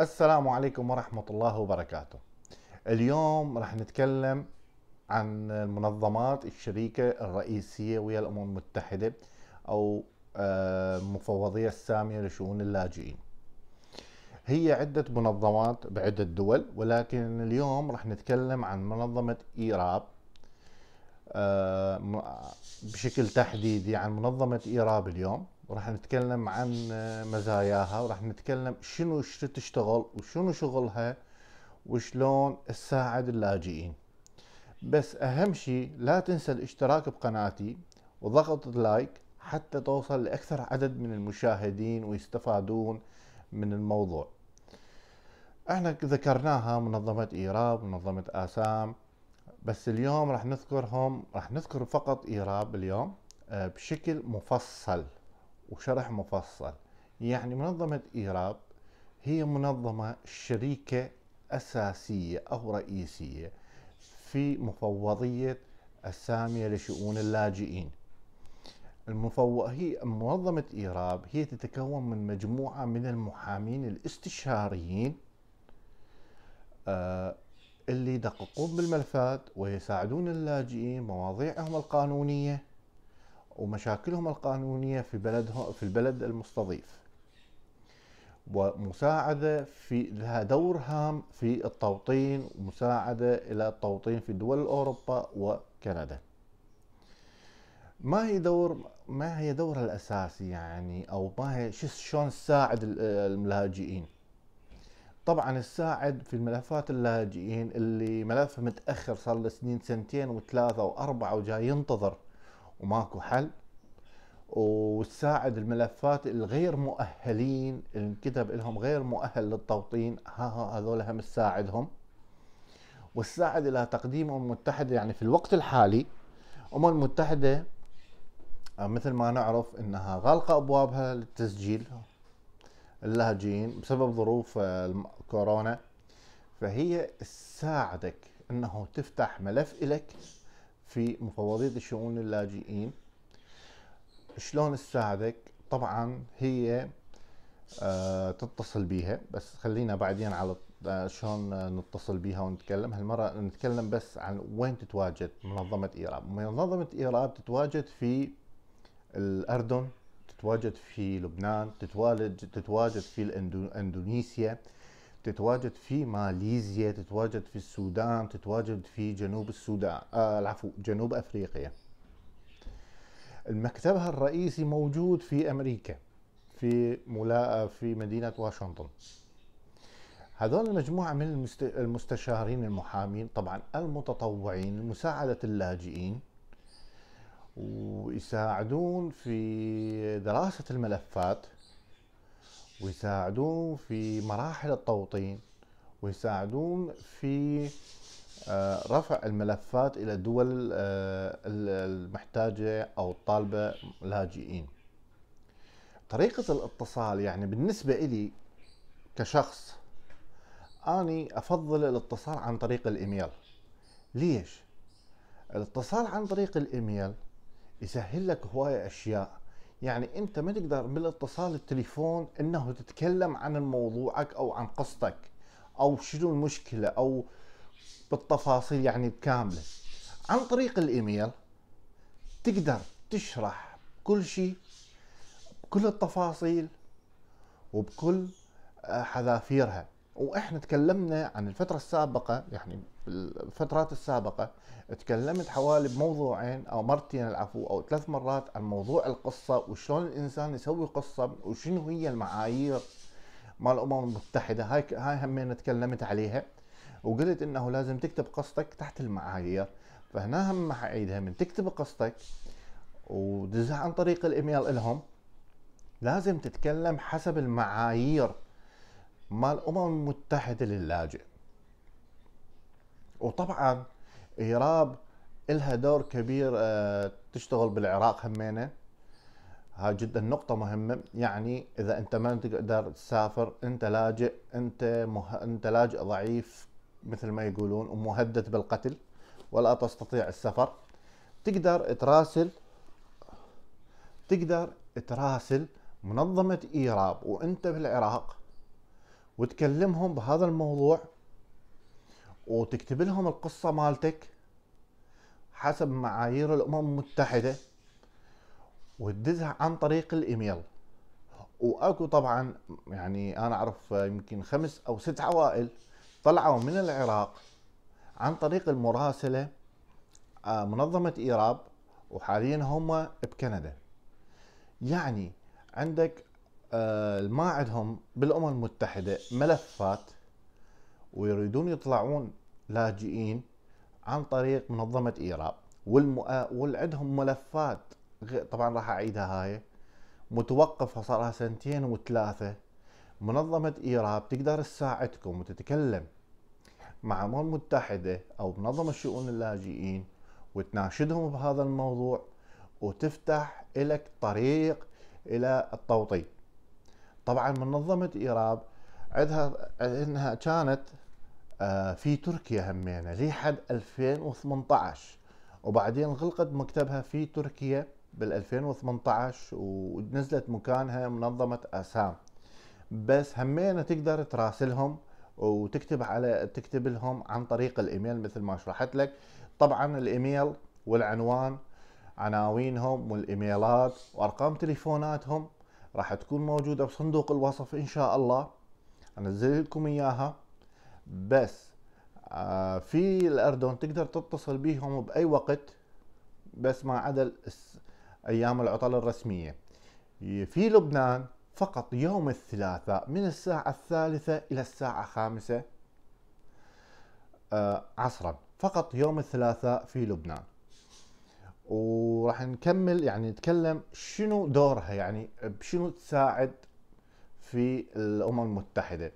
السلام عليكم ورحمة الله وبركاته اليوم رح نتكلم عن المنظمات الشريكة الرئيسية ويا الأمم المتحدة أو آه، المفوضية السامية لشؤون اللاجئين هي عدة منظمات بعدة دول ولكن اليوم رح نتكلم عن منظمة إيراب آه، بشكل تحديدي عن منظمة إيراب اليوم وراح نتكلم عن آه، مزاياها وراح نتكلم شنو تشتغل وشنو شغلها وشلون تساعد اللاجئين بس أهم شيء لا تنسى الاشتراك بقناتي وضغط لايك حتى توصل لأكثر عدد من المشاهدين ويستفادون من الموضوع احنا ذكرناها منظمة إيراب منظمة آسام بس اليوم رح نذكرهم رح نذكر فقط إيراب اليوم آه، بشكل مفصل وشرح مفصل يعني منظمة إيراب هي منظمة شريكة أساسية أو رئيسية في مفوضية السامية لشؤون اللاجئين المفو... هي منظمة إيراب هي تتكون من مجموعة من المحامين الاستشاريين آه اللي يدققون بالملفات ويساعدون اللاجئين مواضيعهم القانونية ومشاكلهم القانونية في بلدهم في البلد المستضيف ومساعدة في لها دور هام في التوطين ومساعدة إلى التوطين في دول أوروبا وكندا ما هي دور ما هي دورها الأساسي يعني أو ما هي شلون تساعد اللاجئين طبعا الساعد في الملفات اللاجئين اللي ملفه متاخر صار له سنين سنتين وثلاثه واربعه وجاي ينتظر وماكو حل وتساعد الملفات الغير مؤهلين اللي انكتب لهم غير مؤهل للتوطين ها ها هذول هم تساعدهم وتساعد الى تقديم الامم المتحده يعني في الوقت الحالي الامم المتحده آه، مثل ما نعرف انها غالقه ابوابها للتسجيل اللاجئين بسبب ظروف الكورونا فهي تساعدك انه تفتح ملف الك في مفوضية شؤون اللاجئين شلون تساعدك طبعا هي آه، تتصل بيها بس خلينا بعدين على آه، شلون نتصل بيها ونتكلم هالمرة نتكلم بس عن وين تتواجد منظمة إيراب منظمة إيراب تتواجد في الأردن تتواجد في لبنان تتواجد تتواجد في اندونيسيا تتواجد في ماليزيا تتواجد في السودان تتواجد في جنوب السودان آه جنوب افريقيا مكتبها الرئيسي موجود في امريكا في ملاء في مدينه واشنطن هذول المجموعة من المستشارين المحامين طبعا المتطوعين لمساعدة اللاجئين ويساعدون في دراسة الملفات ويساعدون في مراحل التوطين ويساعدون في آه، رفع الملفات إلى الدول آه، المحتاجة أو الطالبة لاجئين طريقة الاتصال يعني بالنسبة إلي كشخص أني أفضل الاتصال عن طريق الإيميل ليش؟ الاتصال عن طريق الإيميل يسهل لك هواية أشياء يعني أنت ما تقدر بالاتصال التليفون أنه تتكلم عن موضوعك أو عن قصتك أو شنو المشكلة أو بالتفاصيل يعني كاملة عن طريق الإيميل تقدر تشرح كل شيء بكل التفاصيل وبكل آه، حذافيرها واحنا تكلمنا عن الفترة السابقة يعني بالفترات السابقة تكلمت حوالي بموضوعين او مرتين العفو او ثلاث مرات عن موضوع القصة وشلون الانسان يسوي قصة وشنو هي المعايير مال الامم المتحدة هاي هاي همين تكلمت عليها وقلت انه لازم تكتب قصتك تحت المعايير فهنا هم حعيدها من تكتب قصتك ودزها عن طريق الايميل لهم لازم تتكلم حسب المعايير مال الامم المتحده للاجئ وطبعا ايراب لها دور كبير آه، تشتغل بالعراق همينه هاي جدا نقطة مهمة يعني إذا أنت ما تقدر تسافر أنت لاجئ أنت مه... أنت لاجئ ضعيف مثل ما يقولون ومهدد بالقتل ولا تستطيع السفر تقدر تراسل تقدر تراسل منظمة إيراب وأنت بالعراق وتكلمهم بهذا الموضوع وتكتب لهم القصة مالتك حسب معايير الأمم المتحدة وتدزها عن طريق الإيميل واكو طبعا يعني انا اعرف يمكن خمس او ست عوائل طلعوا من العراق عن طريق المراسله آه، منظمه ايراب وحاليا هم بكندا يعني عندك آه، ما عندهم بالامم المتحده ملفات ويريدون يطلعون لاجئين عن طريق منظمه ايراب والعدهم ملفات طبعا راح اعيدها هاي متوقفه صار لها سنتين وثلاثه منظمه ايراب تقدر تساعدكم وتتكلم مع الامم المتحده او منظمه شؤون اللاجئين وتناشدهم بهذا الموضوع وتفتح لك طريق الى التوطين طبعا منظمه ايراب عندها انها كانت آه، في تركيا همينة لحد 2018 وبعدين غلقت مكتبها في تركيا بال 2018 ونزلت مكانها منظمة أسام بس همينة تقدر تراسلهم وتكتب على تكتب لهم عن طريق الايميل مثل ما شرحت لك طبعا الايميل والعنوان عناوينهم والايميلات وارقام تليفوناتهم راح تكون موجودة بصندوق الوصف إن شاء الله أنزل لكم إياها بس آه، في الأردن تقدر تتصل بيهم بأي وقت بس ما عدا أيام العطل الرسمية في لبنان فقط يوم الثلاثاء من الساعة الثالثة إلى الساعة الخامسة آه، عصرا فقط يوم الثلاثاء في لبنان وراح نكمل يعني نتكلم شنو دورها يعني بشنو تساعد في الامم المتحده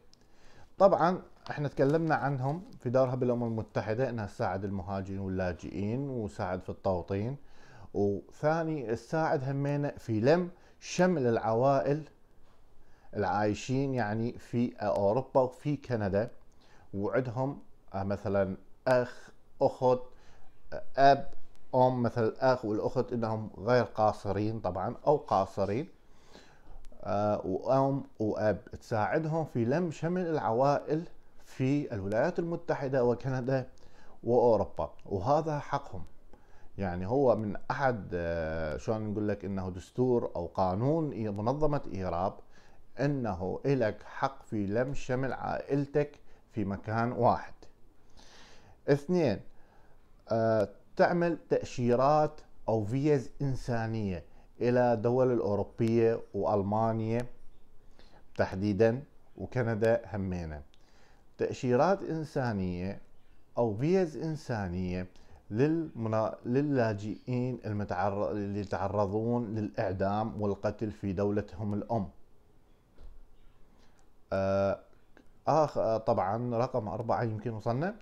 طبعا احنا تكلمنا عنهم في دورها بالامم المتحده انها تساعد المهاجرين واللاجئين وساعد في التوطين وثاني تساعد همينة في لم شمل العوائل العايشين يعني في اوروبا وفي كندا وعدهم آه، مثلا اخ اخت آه، اب الأم مثلا الأخ والأخت إنهم غير قاصرين طبعا أو قاصرين آه، وأم وأب تساعدهم في لم شمل العوائل في الولايات المتحدة وكندا وأوروبا وهذا حقهم يعني هو من أحد آه، شلون نقول لك إنه دستور أو قانون منظمة إيراب إنه إلك حق في لم شمل عائلتك في مكان واحد اثنين آه، تعمل تأشيرات أو فيز إنسانية إلى دول الأوروبية وألمانيا تحديدا وكندا همينة تأشيرات إنسانية أو فيز إنسانية للمنا... للاجئين المتعر... اللي يتعرضون للإعدام والقتل في دولتهم الأم آه آه... طبعا رقم أربعة يمكن وصلنا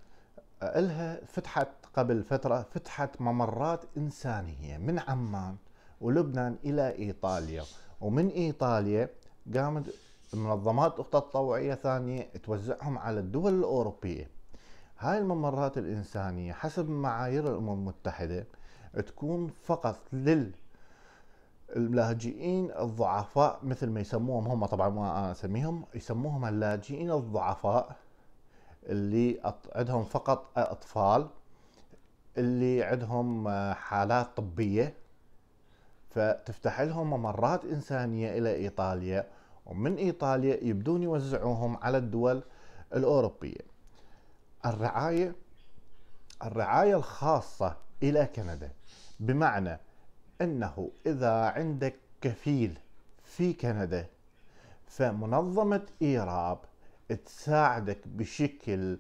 آه إلها فتحت قبل فترة فتحت ممرات إنسانية من عمان ولبنان إلى إيطاليا ومن إيطاليا قامت منظمات أخرى تطوعية ثانية توزعهم على الدول الأوروبية هاي الممرات الإنسانية حسب معايير الأمم المتحدة تكون فقط لل اللاجئين الضعفاء مثل ما يسموهم هم طبعا ما انا اسميهم يسموهم اللاجئين الضعفاء اللي عندهم فقط اطفال اللي عندهم آه، حالات طبيه فتفتح لهم ممرات انسانيه الى ايطاليا ومن ايطاليا يبدون يوزعوهم على الدول الاوروبيه. الرعايه الرعايه الخاصه الى كندا بمعنى انه اذا عندك كفيل في كندا فمنظمه ايراب تساعدك بشكل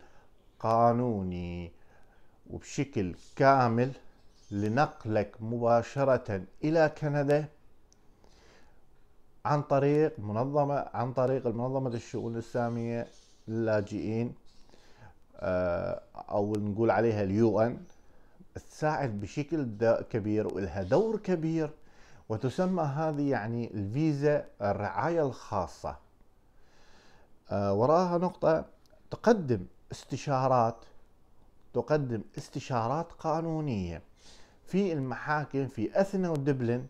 قانوني وبشكل كامل لنقلك مباشرة إلى كندا عن طريق منظمة عن طريق منظمة الشؤون السامية للاجئين آه، أو نقول عليها اليو إن تساعد بشكل كبير ولها دور كبير وتسمى هذه يعني الفيزا الرعاية الخاصة آه، وراها نقطة تقدم استشارات تقدم استشارات قانونية في المحاكم في أثنا ودبلن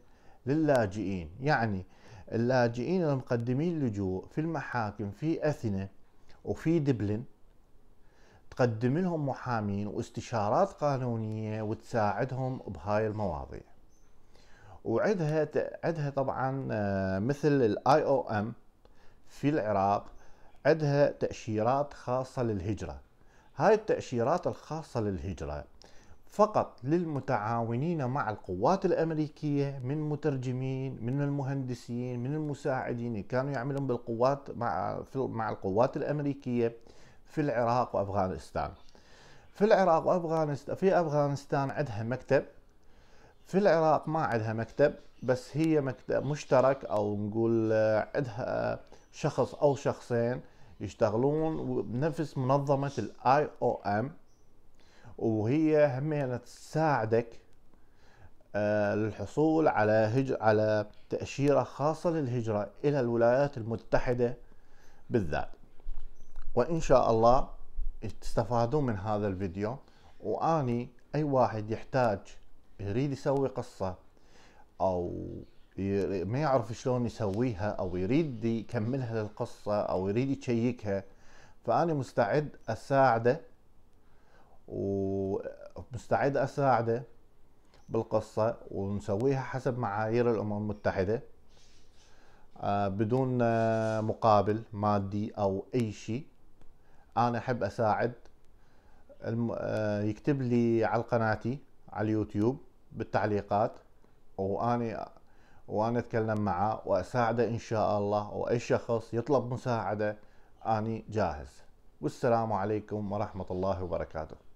للاجئين يعني اللاجئين المقدمين لجوء في المحاكم في أثنا وفي دبلن تقدم لهم محامين واستشارات قانونية وتساعدهم بهاي المواضيع وعدها عدها طبعا آه، مثل الاي او ام في العراق عدها تأشيرات خاصة للهجرة هاي التأشيرات الخاصة للهجرة فقط للمتعاونين مع القوات الأمريكية من مترجمين من المهندسين من المساعدين كانوا يعملون بالقوات مع مع القوات الأمريكية في العراق وأفغانستان في العراق وأفغانستان في أفغانستان عندها مكتب في العراق ما عندها مكتب بس هي مكتب مشترك أو نقول آه، عندها شخص أو شخصين يشتغلون بنفس منظمة الاي او ام وهي هم تساعدك آه، للحصول على هجر على تأشيرة خاصة للهجرة إلى الولايات المتحدة بالذات وإن شاء الله تستفادون من هذا الفيديو وأني أي واحد يحتاج يريد يسوي قصة أو ما يعرف شلون يسويها او يريد يكملها للقصه او يريد يشيكها فانا مستعد اساعده ومستعد اساعده بالقصه ونسويها حسب معايير الامم المتحده آه، بدون آه، مقابل مادي او اي شيء انا احب اساعد آه، يكتب لي على قناتي على اليوتيوب بالتعليقات واني وانا اتكلم معه واساعده ان شاء الله واي شخص يطلب مساعده اني جاهز والسلام عليكم ورحمه الله وبركاته